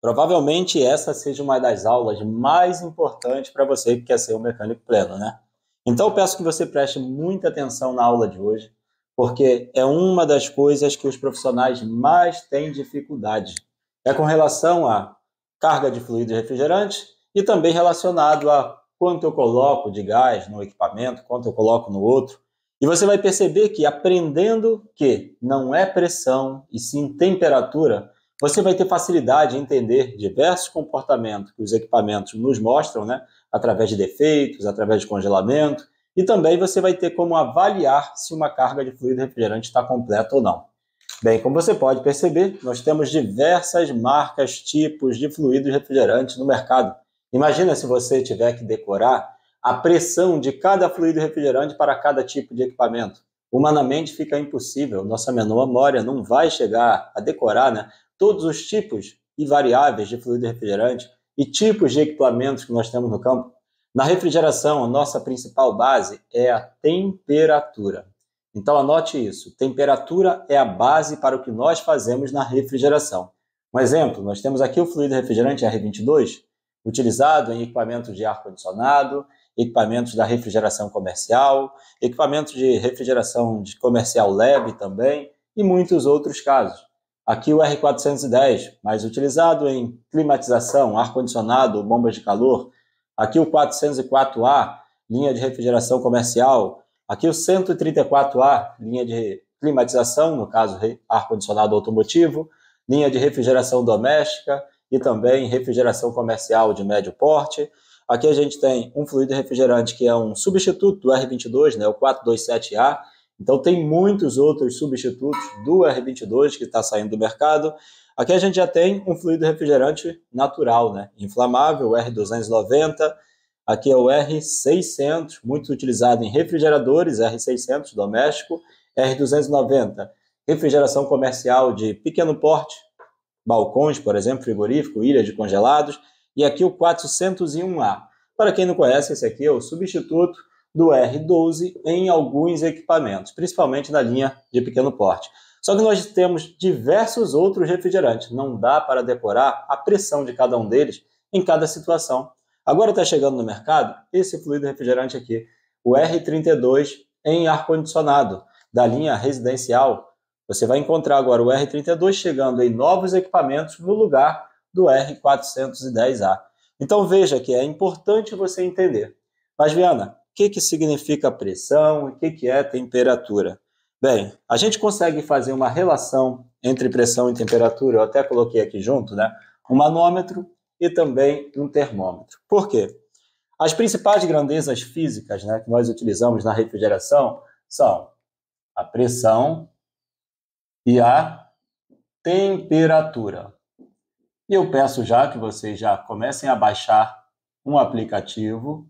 Provavelmente essa seja uma das aulas mais importantes para você que quer ser um mecânico pleno, né? Então eu peço que você preste muita atenção na aula de hoje, porque é uma das coisas que os profissionais mais têm dificuldade. É com relação à carga de fluido refrigerante e também relacionado a quanto eu coloco de gás no equipamento, quanto eu coloco no outro. E você vai perceber que aprendendo que não é pressão e sim temperatura, você vai ter facilidade em entender diversos comportamentos que os equipamentos nos mostram, né? através de defeitos, através de congelamento, e também você vai ter como avaliar se uma carga de fluido refrigerante está completa ou não. Bem, como você pode perceber, nós temos diversas marcas, tipos de fluidos refrigerantes no mercado. Imagina se você tiver que decorar a pressão de cada fluido refrigerante para cada tipo de equipamento. Humanamente fica impossível, nossa menor memória não vai chegar a decorar né, todos os tipos e variáveis de fluido refrigerante e tipos de equipamentos que nós temos no campo. Na refrigeração, a nossa principal base é a temperatura. Então anote isso: temperatura é a base para o que nós fazemos na refrigeração. Um exemplo, nós temos aqui o fluido refrigerante R22, utilizado em equipamentos de ar-condicionado, equipamentos da refrigeração comercial, equipamentos de refrigeração de comercial leve também e muitos outros casos. Aqui o R410, mais utilizado em climatização, ar-condicionado, bombas de calor. Aqui o 404A, linha de refrigeração comercial. Aqui o 134A, linha de climatização, no caso ar-condicionado automotivo, linha de refrigeração doméstica e também refrigeração comercial de médio porte. Aqui a gente tem um fluido refrigerante que é um substituto do R22, né, o 427A, então, tem muitos outros substitutos do R22 que está saindo do mercado. Aqui a gente já tem um fluido refrigerante natural, né? inflamável, R290. Aqui é o R600, muito utilizado em refrigeradores, R600 doméstico. R290, refrigeração comercial de pequeno porte, balcões, por exemplo, frigorífico, ilha de congelados. E aqui o 401A. Para quem não conhece, esse aqui é o substituto do R12 em alguns equipamentos, principalmente na linha de pequeno porte. Só que nós temos diversos outros refrigerantes, não dá para decorar a pressão de cada um deles em cada situação. Agora está chegando no mercado esse fluido refrigerante aqui, o R32 em ar-condicionado, da linha residencial. Você vai encontrar agora o R32 chegando em novos equipamentos no lugar do R410A. Então veja que é importante você entender. Mas, Viana, o que, que significa pressão? e O que, que é temperatura? Bem, a gente consegue fazer uma relação entre pressão e temperatura, eu até coloquei aqui junto, né? Um manômetro e também um termômetro. Por quê? As principais grandezas físicas né, que nós utilizamos na refrigeração são a pressão e a temperatura. E eu peço já que vocês já comecem a baixar um aplicativo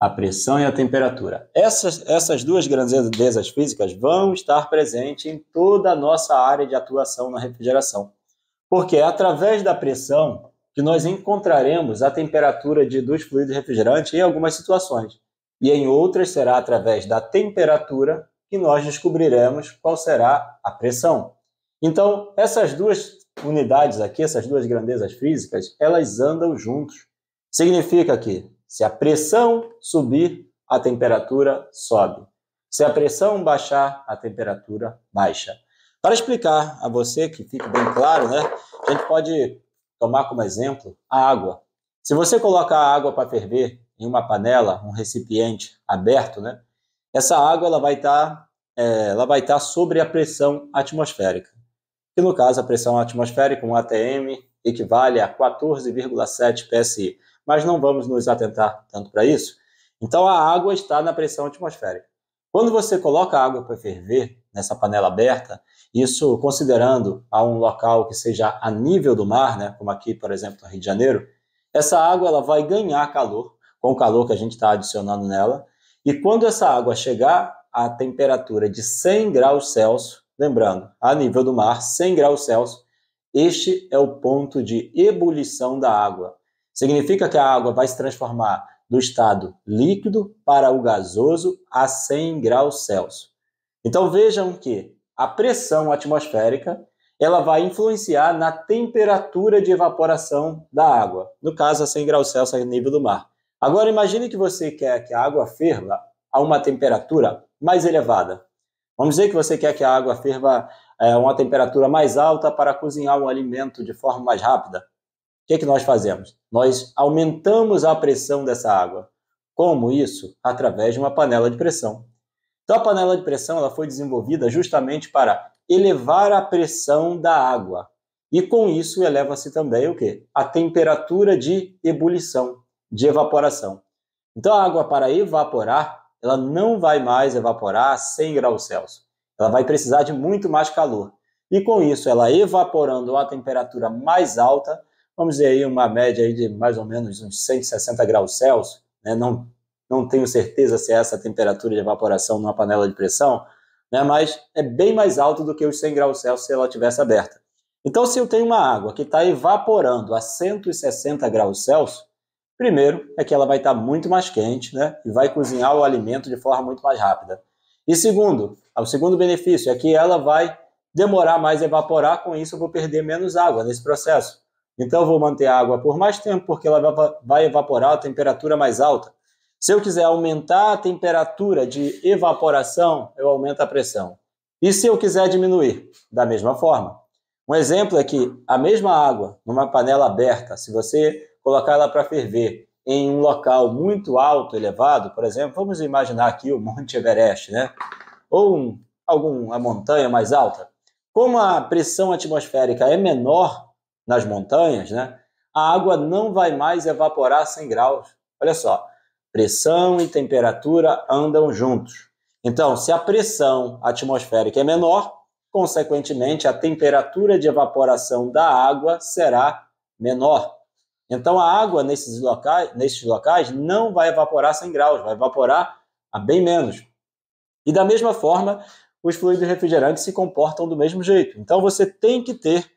a pressão e a temperatura. Essas, essas duas grandezas físicas vão estar presentes em toda a nossa área de atuação na refrigeração, porque é através da pressão que nós encontraremos a temperatura de, dos fluidos refrigerantes em algumas situações, e em outras será através da temperatura que nós descobriremos qual será a pressão. Então, essas duas unidades aqui, essas duas grandezas físicas, elas andam juntos. Significa que se a pressão subir, a temperatura sobe. Se a pressão baixar, a temperatura baixa. Para explicar a você que fique bem claro, né? A gente pode tomar como exemplo a água. Se você colocar a água para ferver em uma panela, um recipiente aberto, né? Essa água ela vai estar tá, é, ela vai estar tá sobre a pressão atmosférica. Que no caso a pressão atmosférica, um ATM, equivale a 14,7 psi mas não vamos nos atentar tanto para isso. Então a água está na pressão atmosférica. Quando você coloca a água para ferver nessa panela aberta, isso considerando a um local que seja a nível do mar, né, como aqui, por exemplo, no Rio de Janeiro, essa água ela vai ganhar calor com o calor que a gente está adicionando nela. E quando essa água chegar à temperatura de 100 graus Celsius, lembrando, a nível do mar, 100 graus Celsius, este é o ponto de ebulição da água. Significa que a água vai se transformar do estado líquido para o gasoso a 100 graus Celsius. Então vejam que a pressão atmosférica ela vai influenciar na temperatura de evaporação da água, no caso a 100 graus Celsius a é nível do mar. Agora imagine que você quer que a água ferva a uma temperatura mais elevada. Vamos dizer que você quer que a água ferva eh, a uma temperatura mais alta para cozinhar um alimento de forma mais rápida. O que, é que nós fazemos? Nós aumentamos a pressão dessa água. Como isso? Através de uma panela de pressão. Então, a panela de pressão ela foi desenvolvida justamente para elevar a pressão da água. E com isso eleva-se também o quê? A temperatura de ebulição, de evaporação. Então a água para evaporar, ela não vai mais evaporar a 100 graus Celsius. Ela vai precisar de muito mais calor. E com isso, ela evaporando a temperatura mais alta, vamos dizer aí uma média aí de mais ou menos uns 160 graus Celsius, né? não, não tenho certeza se é essa a temperatura de evaporação numa panela de pressão, né? mas é bem mais alto do que os 100 graus Celsius se ela tivesse aberta. Então, se eu tenho uma água que está evaporando a 160 graus Celsius, primeiro é que ela vai estar tá muito mais quente né? e vai cozinhar o alimento de forma muito mais rápida. E segundo, ah, o segundo benefício é que ela vai demorar mais a evaporar, com isso eu vou perder menos água nesse processo. Então eu vou manter a água por mais tempo porque ela vai evaporar a temperatura mais alta. Se eu quiser aumentar a temperatura de evaporação, eu aumento a pressão. E se eu quiser diminuir? Da mesma forma. Um exemplo é que a mesma água, numa panela aberta, se você colocar ela para ferver em um local muito alto, elevado, por exemplo, vamos imaginar aqui o Monte Everest, né? Ou um, alguma montanha mais alta. Como a pressão atmosférica é menor, nas montanhas, né? A água não vai mais evaporar a 100 graus. Olha só, pressão e temperatura andam juntos. Então, se a pressão atmosférica é menor, consequentemente, a temperatura de evaporação da água será menor. Então, a água nesses locais, nesses locais não vai evaporar 100 graus, vai evaporar a bem menos. E da mesma forma, os fluidos refrigerantes se comportam do mesmo jeito. Então, você tem que ter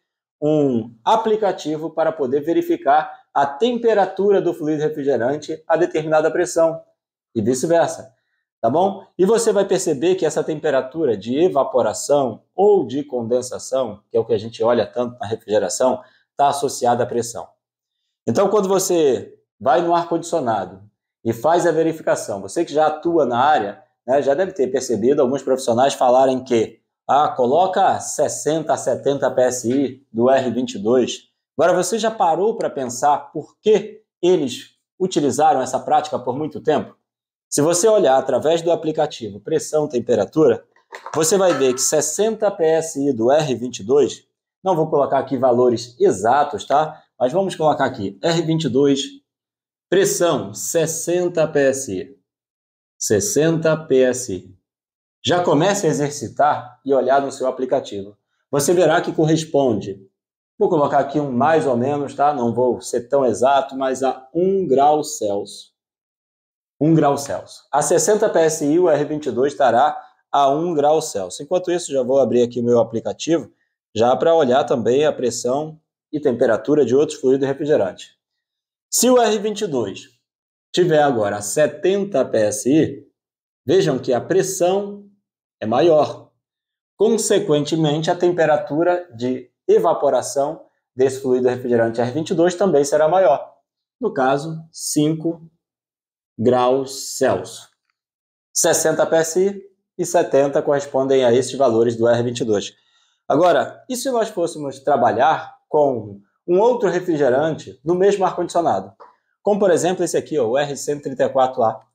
um aplicativo para poder verificar a temperatura do fluido refrigerante a determinada pressão e vice-versa, tá bom? E você vai perceber que essa temperatura de evaporação ou de condensação, que é o que a gente olha tanto na refrigeração, está associada à pressão. Então, quando você vai no ar-condicionado e faz a verificação, você que já atua na área, né, já deve ter percebido alguns profissionais falarem que ah, coloca 60 a 70 PSI do R22. Agora, você já parou para pensar por que eles utilizaram essa prática por muito tempo? Se você olhar através do aplicativo pressão, temperatura, você vai ver que 60 PSI do R22, não vou colocar aqui valores exatos, tá? Mas vamos colocar aqui R22, pressão 60 PSI. 60 PSI. Já comece a exercitar e olhar no seu aplicativo. Você verá que corresponde. Vou colocar aqui um mais ou menos, tá? Não vou ser tão exato, mas a 1 grau Celsius. 1 grau Celsius. A 60 PSI, o R22 estará a 1 grau Celsius. Enquanto isso, já vou abrir aqui meu aplicativo, já para olhar também a pressão e temperatura de outros fluidos refrigerantes. Se o R22 tiver agora 70 PSI, vejam que a pressão é maior. Consequentemente, a temperatura de evaporação desse fluido refrigerante R22 também será maior. No caso, 5 graus Celsius. 60 PSI e 70 correspondem a esses valores do R22. Agora, e se nós fôssemos trabalhar com um outro refrigerante no mesmo ar-condicionado? Como, por exemplo, esse aqui, o R134A.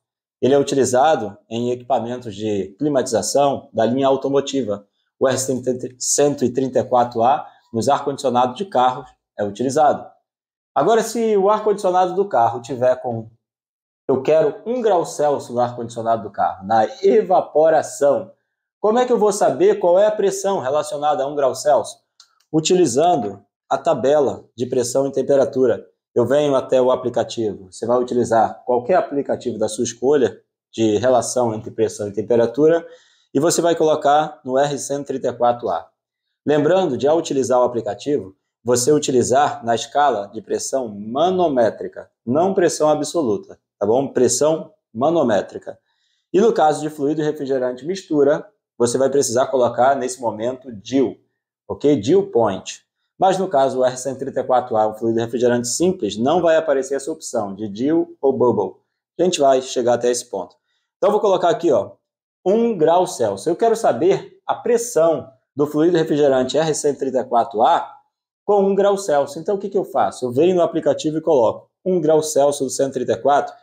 Ele é utilizado em equipamentos de climatização da linha automotiva. O R134A nos ar-condicionados de carros é utilizado. Agora, se o ar-condicionado do carro tiver com eu quero 1 grau Celsius no ar-condicionado do carro, na evaporação, como é que eu vou saber qual é a pressão relacionada a 1 grau Celsius? Utilizando a tabela de pressão e temperatura eu venho até o aplicativo. Você vai utilizar qualquer aplicativo da sua escolha de relação entre pressão e temperatura e você vai colocar no R134A. Lembrando de, ao utilizar o aplicativo, você utilizar na escala de pressão manométrica, não pressão absoluta, tá bom? Pressão manométrica. E no caso de fluido refrigerante mistura, você vai precisar colocar nesse momento DIL, ok? DIL point. Mas no caso do R134A, um fluido refrigerante simples, não vai aparecer essa opção de DIL ou Bubble. A gente vai chegar até esse ponto. Então vou colocar aqui, ó, 1 grau Celsius. Eu quero saber a pressão do fluido refrigerante R134A com 1 grau Celsius. Então o que, que eu faço? Eu venho no aplicativo e coloco 1 grau Celsius do 134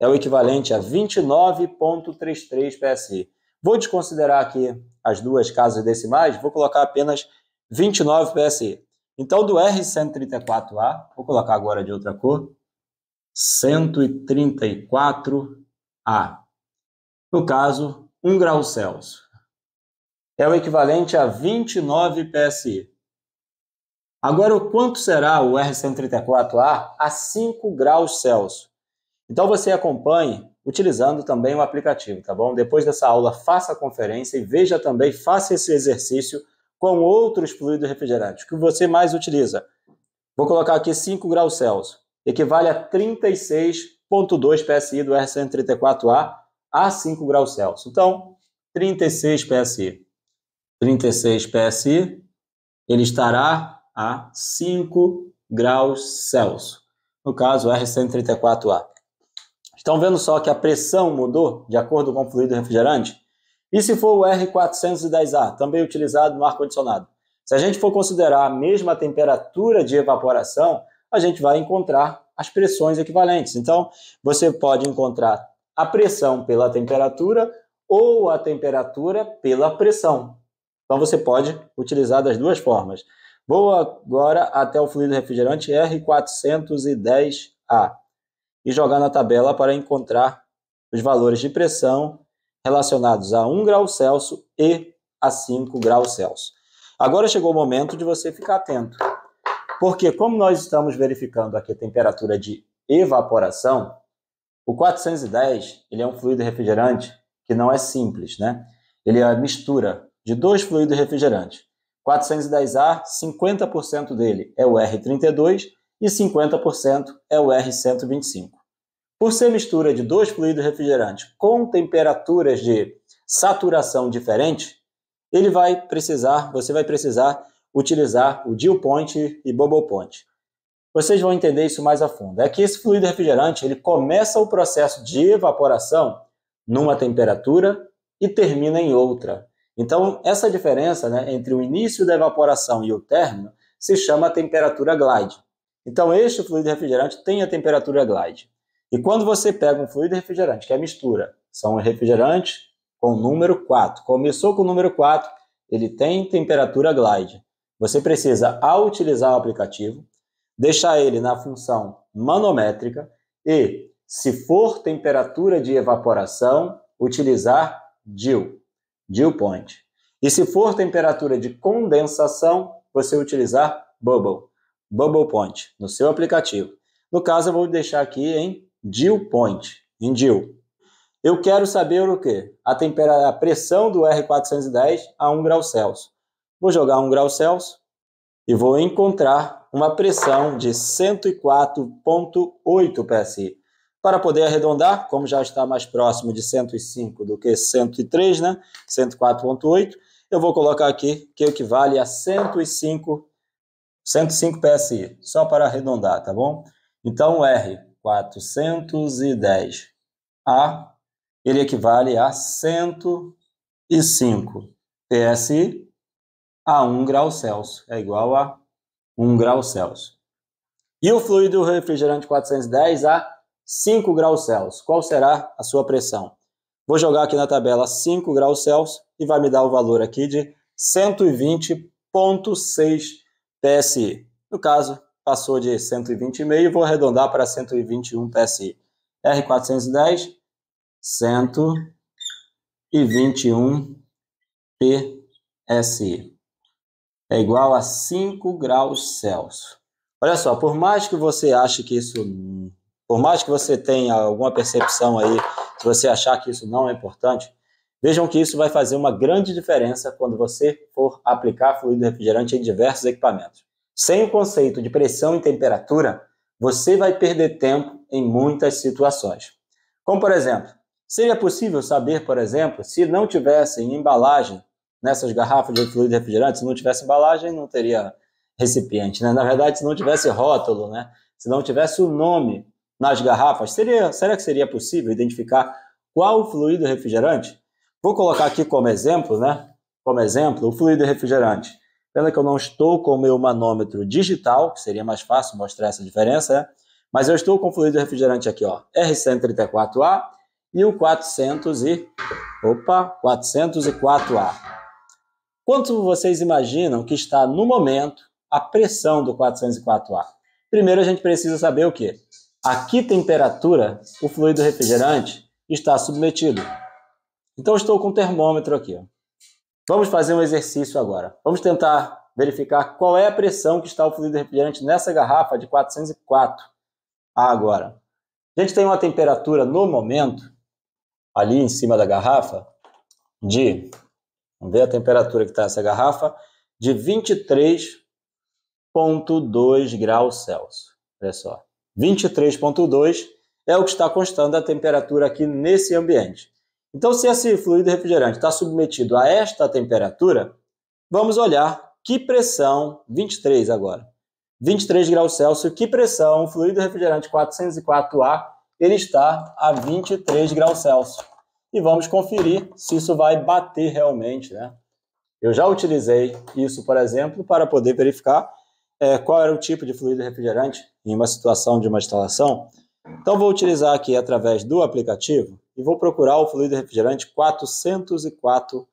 é o equivalente a 29,33 PSI. Vou desconsiderar aqui as duas casas decimais, vou colocar apenas 29 PSI. Então, do R134A, vou colocar agora de outra cor, 134A. No caso, 1 grau Celsius. É o equivalente a 29 PSI. Agora, o quanto será o R134A a 5 graus Celsius? Então, você acompanhe utilizando também o aplicativo, tá bom? Depois dessa aula, faça a conferência e veja também, faça esse exercício com outros fluidos refrigerantes. O que você mais utiliza? Vou colocar aqui 5 graus Celsius, equivale a 36,2 PSI do R134A a 5 graus Celsius. Então, 36 PSI. 36 PSI, ele estará a 5 graus Celsius. No caso, R134A. Estão vendo só que a pressão mudou de acordo com o fluido refrigerante? E se for o R410A, também utilizado no ar-condicionado? Se a gente for considerar a mesma temperatura de evaporação, a gente vai encontrar as pressões equivalentes. Então, você pode encontrar a pressão pela temperatura ou a temperatura pela pressão. Então, você pode utilizar das duas formas. Vou agora até o fluido refrigerante R410A e jogar na tabela para encontrar os valores de pressão relacionados a 1 grau Celsius e a 5 graus Celsius. Agora chegou o momento de você ficar atento, porque como nós estamos verificando aqui a temperatura de evaporação, o 410 ele é um fluido refrigerante que não é simples, né? Ele é a mistura de dois fluidos refrigerantes. 410A, 50% dele é o R32 e 50% é o R125. Por ser mistura de dois fluidos refrigerantes com temperaturas de saturação diferentes, ele vai precisar, você vai precisar utilizar o dew point e bubble point. Vocês vão entender isso mais a fundo. É que esse fluido refrigerante, ele começa o processo de evaporação numa temperatura e termina em outra. Então, essa diferença né, entre o início da evaporação e o término se chama temperatura glide. Então, este fluido refrigerante tem a temperatura glide. E quando você pega um fluido refrigerante, que é a mistura, são refrigerantes com número 4. Começou com o número 4, ele tem temperatura glide. Você precisa, ao utilizar o aplicativo, deixar ele na função manométrica e, se for temperatura de evaporação, utilizar DIL, DIL point. E se for temperatura de condensação, você utilizar Bubble, Bubble point, no seu aplicativo. No caso, eu vou deixar aqui em Dew Point, em Dew. Eu quero saber o quê? A, temperatura, a pressão do R410 a 1 grau Celsius. Vou jogar 1 grau Celsius e vou encontrar uma pressão de 104,8 psi. Para poder arredondar, como já está mais próximo de 105 do que 103, né? 104,8, eu vou colocar aqui que equivale a 105, 105 psi, só para arredondar, tá bom? Então, R 410 A, ele equivale a 105 PSI a 1 grau Celsius, é igual a 1 grau Celsius. E o fluido refrigerante 410 a 5 graus Celsius. Qual será a sua pressão? Vou jogar aqui na tabela 5 graus Celsius e vai me dar o valor aqui de 120,6 PSI. No caso, passou de 120,5, vou arredondar para 121 PSI. R410, 121 PSI. É igual a 5 graus Celsius. Olha só, por mais que você ache que isso. Por mais que você tenha alguma percepção aí, se você achar que isso não é importante, vejam que isso vai fazer uma grande diferença quando você for aplicar fluido refrigerante em diversos equipamentos. Sem o conceito de pressão e temperatura, você vai perder tempo em muitas situações. Como, por exemplo, seria possível saber, por exemplo, se não tivessem embalagem nessas garrafas de fluido refrigerante, se não tivesse embalagem, não teria recipiente, né? Na verdade, se não tivesse rótulo, né? Se não tivesse o nome nas garrafas, seria, será que seria possível identificar qual o fluido refrigerante? Vou colocar aqui como exemplo, né? Como exemplo, o fluido refrigerante Pena que eu não estou com o meu manômetro digital, que seria mais fácil mostrar essa diferença, né? mas eu estou com o fluido refrigerante aqui, ó, R134A e o 400 e... Opa, 404A. Quanto vocês imaginam que está no momento a pressão do 404A? Primeiro a gente precisa saber o que? A que temperatura o fluido refrigerante está submetido. Então estou com o termômetro aqui, ó. Vamos fazer um exercício agora. Vamos tentar verificar qual é a pressão que está o fluido refrigerante nessa garrafa de 404 A agora. A gente tem uma temperatura no momento, ali em cima da garrafa, de. Vamos ver a temperatura que está essa garrafa, de 23,2 graus Celsius. Olha só. 23,2 é o que está constando a temperatura aqui nesse ambiente. Então, se esse fluido refrigerante está submetido a esta temperatura, vamos olhar que pressão, 23 agora, 23 graus Celsius, que pressão o fluido refrigerante 404A ele está a 23 graus Celsius. E vamos conferir se isso vai bater realmente, né? Eu já utilizei isso, por exemplo, para poder verificar é, qual era o tipo de fluido refrigerante em uma situação de uma instalação então vou utilizar aqui através do aplicativo e vou procurar o fluido refrigerante 404A.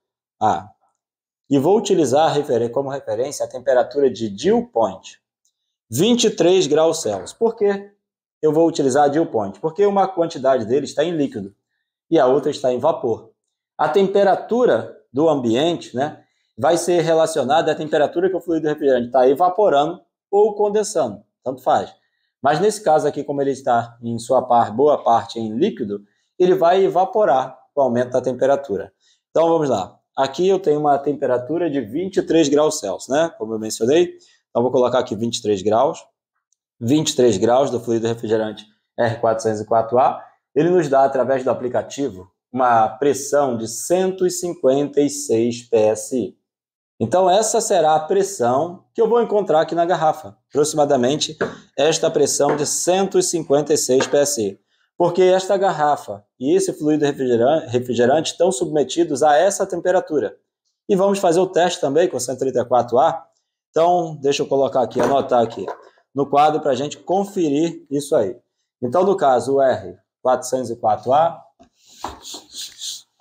E vou utilizar como referência a temperatura de dew point, 23 graus Celsius. Por que eu vou utilizar dew point? Porque uma quantidade dele está em líquido e a outra está em vapor. A temperatura do ambiente né, vai ser relacionada à temperatura que o fluido refrigerante está evaporando ou condensando, tanto faz. Mas nesse caso aqui, como ele está em sua par, boa parte em líquido, ele vai evaporar com o aumento da temperatura. Então vamos lá. Aqui eu tenho uma temperatura de 23 graus Celsius, né? Como eu mencionei. Então vou colocar aqui 23 graus. 23 graus do fluido refrigerante R404A. Ele nos dá, através do aplicativo, uma pressão de 156 psi. Então, essa será a pressão que eu vou encontrar aqui na garrafa, aproximadamente esta pressão de 156 psi. Porque esta garrafa e esse fluido refrigerante, estão submetidos a essa temperatura. E vamos fazer o teste também com 134A. Então, deixa eu colocar aqui, anotar aqui no quadro para a gente conferir isso aí. Então, no caso, o R404A,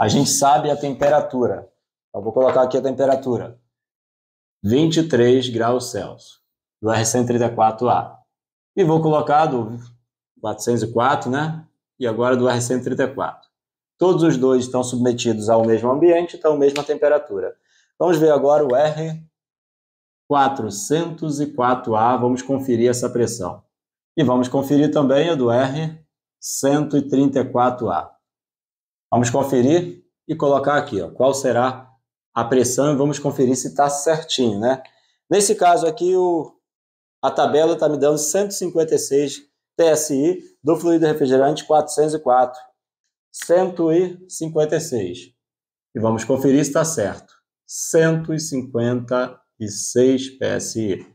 a gente sabe a temperatura. Eu vou colocar aqui a temperatura. 23 graus Celsius, do R134A. E vou colocar do 404, né? E agora do R134. Todos os dois estão submetidos ao mesmo ambiente, então mesma temperatura. Vamos ver agora o R404A, vamos conferir essa pressão. E vamos conferir também a do R134A. Vamos conferir e colocar aqui, ó, qual será a pressão e vamos conferir se está certinho, né? Nesse caso aqui, o, a tabela está me dando 156 TSI do fluido refrigerante 404. 156. E vamos conferir se está certo. 156 PSI.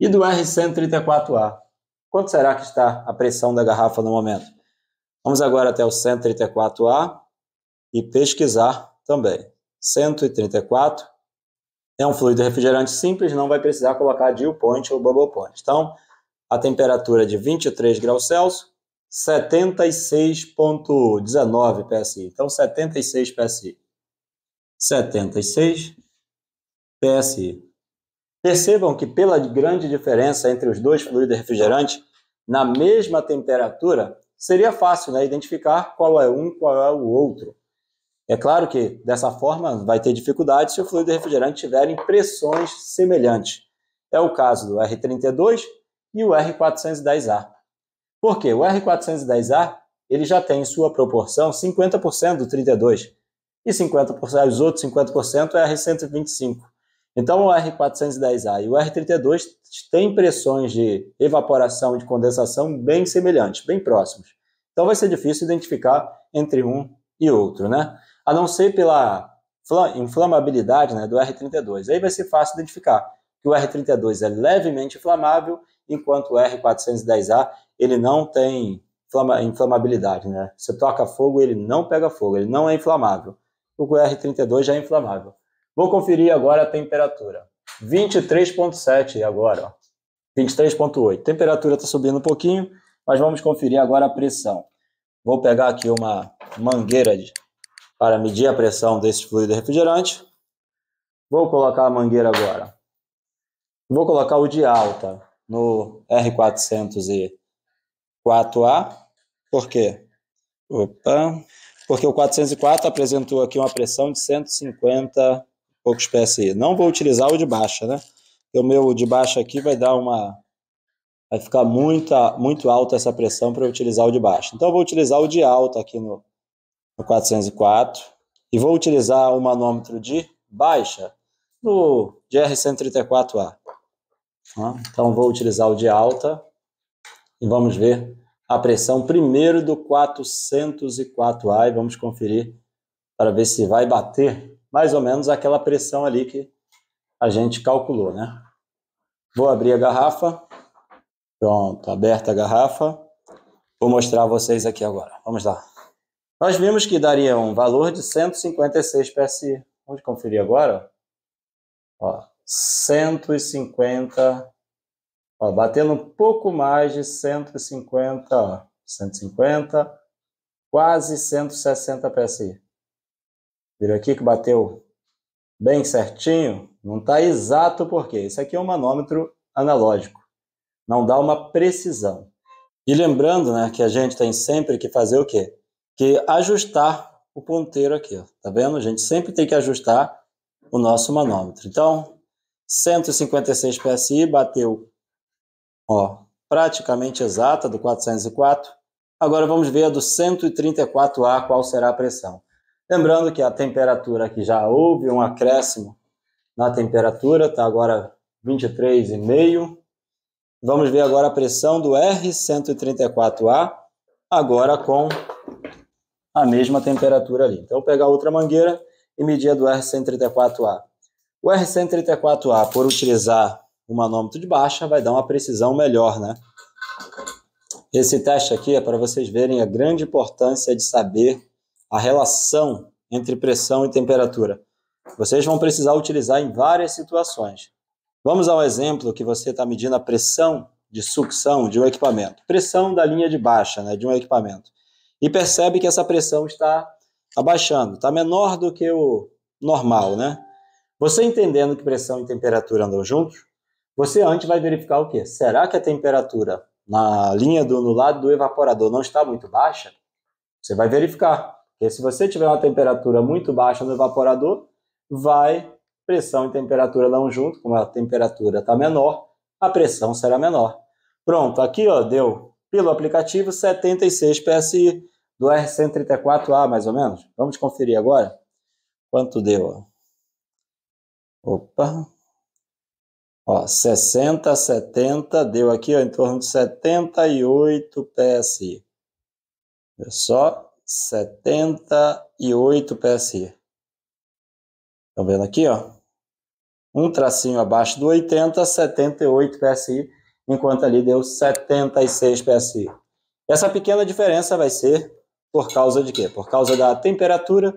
E do R134A. Quanto será que está a pressão da garrafa no momento? Vamos agora até o 134A e pesquisar também. 134. É um fluido refrigerante simples, não vai precisar colocar dew point ou bubble point. Então, a temperatura é de 23 graus Celsius, 76.19 PSI. Então, 76 PSI. 76 PSI. Percebam que pela grande diferença entre os dois fluidos refrigerantes, na mesma temperatura, seria fácil né, identificar qual é um qual é o outro. É claro que, dessa forma, vai ter dificuldade se o fluido refrigerante tiver pressões semelhantes. É o caso do R32 e o R410A. Por quê? O R410A ele já tem em sua proporção 50% do 32 e 50%, os outros 50% é R125. Então, o R410A e o R32 têm pressões de evaporação e de condensação bem semelhantes, bem próximos. Então, vai ser difícil identificar entre um e outro, né? a não ser pela inflamabilidade né, do R32. Aí vai ser fácil identificar que o R32 é levemente inflamável, enquanto o R410A ele não tem inflamabilidade, né? Você toca fogo, ele não pega fogo, ele não é inflamável. O R32 já é inflamável. Vou conferir agora a temperatura. 23.7 agora, 23.8. Temperatura está subindo um pouquinho, mas vamos conferir agora a pressão. Vou pegar aqui uma mangueira de para medir a pressão desse fluido refrigerante. Vou colocar a mangueira agora. Vou colocar o de alta no R404A. Por quê? Opa. Porque o 404 apresentou aqui uma pressão de 150 poucos PSI. Não vou utilizar o de baixa, né? O meu de baixa aqui vai dar uma vai ficar muita, muito alta essa pressão para utilizar o de baixo. Então, eu vou utilizar o de alta aqui no no 404 e vou utilizar o manômetro de baixa no GR134A. Tá? Então vou utilizar o de alta e vamos ver a pressão primeiro do 404A e vamos conferir para ver se vai bater mais ou menos aquela pressão ali que a gente calculou, né? Vou abrir a garrafa. Pronto, aberta a garrafa. Vou mostrar a vocês aqui agora. Vamos lá. Nós vimos que daria um valor de 156 PSI. Vamos conferir agora. Ó, 150, ó, batendo um pouco mais de 150, ó, 150, quase 160 PSI. Viram aqui que bateu bem certinho? Não está exato porque isso aqui é um manômetro analógico. Não dá uma precisão. E lembrando né, que a gente tem sempre que fazer o quê? que ajustar o ponteiro aqui, ó. tá vendo? A gente sempre tem que ajustar o nosso manômetro. Então, 156 PSI bateu ó, praticamente exata do 404. Agora vamos ver a do 134A, qual será a pressão. Lembrando que a temperatura aqui já houve um acréscimo na temperatura, tá? agora 23,5. Vamos ver agora a pressão do R134A, agora com a mesma temperatura ali. Então, eu vou pegar outra mangueira e medir a do R134A. O R134A, por utilizar o manômetro de baixa, vai dar uma precisão melhor, né? Esse teste aqui é para vocês verem a grande importância de saber a relação entre pressão e temperatura. Vocês vão precisar utilizar em várias situações. Vamos ao exemplo que você está medindo a pressão de sucção de um equipamento. Pressão da linha de baixa, né, de um equipamento e percebe que essa pressão está abaixando, está menor do que o normal, né? Você entendendo que pressão e temperatura andam juntos, você antes vai verificar o quê? Será que a temperatura na linha do no lado do evaporador não está muito baixa? Você vai verificar. Porque se você tiver uma temperatura muito baixa no evaporador, vai pressão e temperatura não junto, como a temperatura está menor, a pressão será menor. Pronto, aqui ó, deu pelo aplicativo 76 PSI do R134A, mais ou menos. Vamos conferir agora quanto deu. Opa. Ó, 60, 70, deu aqui ó, em torno de 78 PSI. Olha só, 78 PSI. Estão vendo aqui, ó? Um tracinho abaixo do 80, 78 PSI enquanto ali deu 76 psi. Essa pequena diferença vai ser por causa de quê? Por causa da temperatura,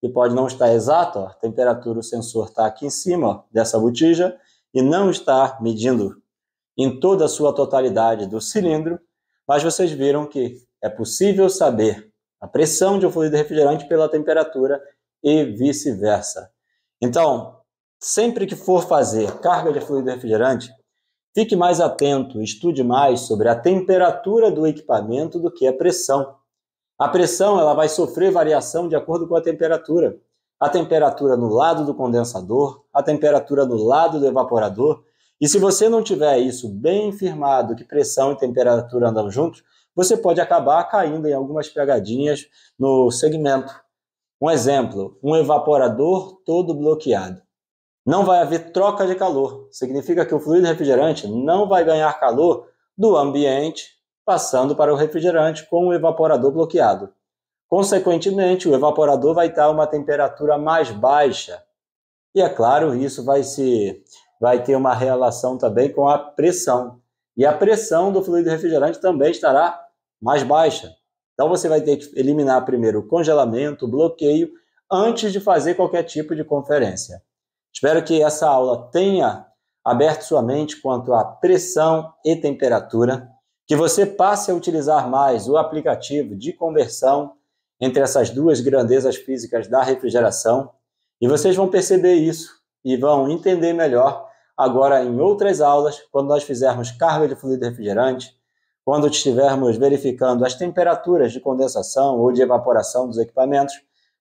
que pode não estar exata, a temperatura, o sensor está aqui em cima ó, dessa botija, e não está medindo em toda a sua totalidade do cilindro, mas vocês viram que é possível saber a pressão de um fluido refrigerante pela temperatura e vice-versa. Então, sempre que for fazer carga de fluido refrigerante, Fique mais atento, estude mais sobre a temperatura do equipamento do que a pressão. A pressão ela vai sofrer variação de acordo com a temperatura. A temperatura no lado do condensador, a temperatura no lado do evaporador. E se você não tiver isso bem firmado, que pressão e temperatura andam juntos, você pode acabar caindo em algumas pegadinhas no segmento. Um exemplo, um evaporador todo bloqueado. Não vai haver troca de calor. Significa que o fluido refrigerante não vai ganhar calor do ambiente passando para o refrigerante com o evaporador bloqueado. Consequentemente, o evaporador vai estar a uma temperatura mais baixa. E é claro, isso vai se vai ter uma relação também com a pressão. E a pressão do fluido refrigerante também estará mais baixa. Então você vai ter que eliminar primeiro o congelamento, o bloqueio, antes de fazer qualquer tipo de conferência. Espero que essa aula tenha aberto sua mente quanto à pressão e temperatura, que você passe a utilizar mais o aplicativo de conversão entre essas duas grandezas físicas da refrigeração, e vocês vão perceber isso e vão entender melhor agora em outras aulas, quando nós fizermos carga de fluido refrigerante, quando estivermos verificando as temperaturas de condensação ou de evaporação dos equipamentos,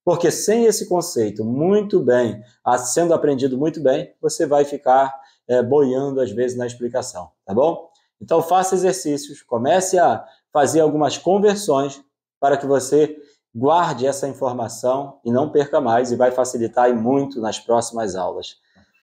porque sem esse conceito muito bem, sendo aprendido muito bem, você vai ficar é, boiando às vezes na explicação, tá bom? Então faça exercícios, comece a fazer algumas conversões para que você guarde essa informação e não perca mais e vai facilitar muito nas próximas aulas.